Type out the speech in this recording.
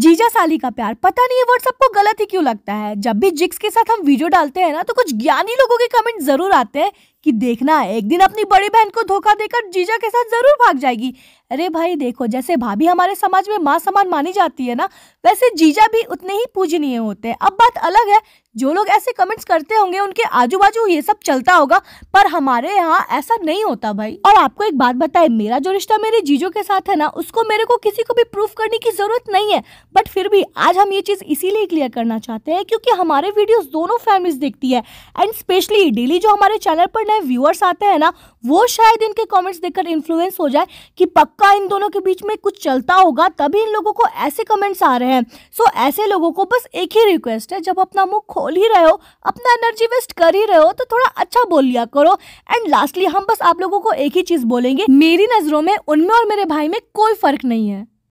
जीजा साली का प्यार पता नहीं ये वर्ड सबको गलत ही क्यों लगता है जब भी जिक्स के साथ हम वीडियो डालते हैं ना तो कुछ ज्ञानी लोगों के कमेंट जरूर आते हैं कि देखना एक दिन अपनी बड़ी बहन को धोखा देकर जीजा के साथ जरूर भाग जाएगी अरे भाई देखो जैसे भाभी हमारे समाज में माँ समान मानी जाती है ना वैसे जीजा भी उतने ही पूजनीय होते हैं अब बात अलग है जो लोग ऐसे कमेंट्स करते होंगे उनके आजू बाजू ये सब चलता होगा पर हमारे यहाँ ऐसा नहीं होता भाई और आपको एक बात बताए मेरा जो रिश्ता मेरे जीजो के साथ है ना उसको मेरे को किसी को भी प्रूफ करने की जरूरत नहीं है बट फिर भी आज हम ये चीज़ इसीलिए क्लियर करना चाहते हैं क्योंकि हमारे वीडियो दोनों फैमिलीज देखती है एंड स्पेशली डेली जो हमारे चैनल पर नए व्यूअर्स आते हैं ना वो शायद इनके कमेंट्स देखकर इन्फ्लुएंस हो जाए कि पक्का इन दोनों के बीच में कुछ चलता होगा तभी इन लोगों को ऐसे कमेंट्स आ रहे हैं सो so, ऐसे लोगों को बस एक ही रिक्वेस्ट है जब अपना मुंह खोल ही रहे हो अपना एनर्जी वेस्ट कर ही रहे हो तो थोड़ा अच्छा बोल लिया करो एंड लास्टली हम बस आप लोगों को एक ही चीज़ बोलेंगे मेरी नज़रों में उनमें और मेरे भाई में कोई फर्क नहीं है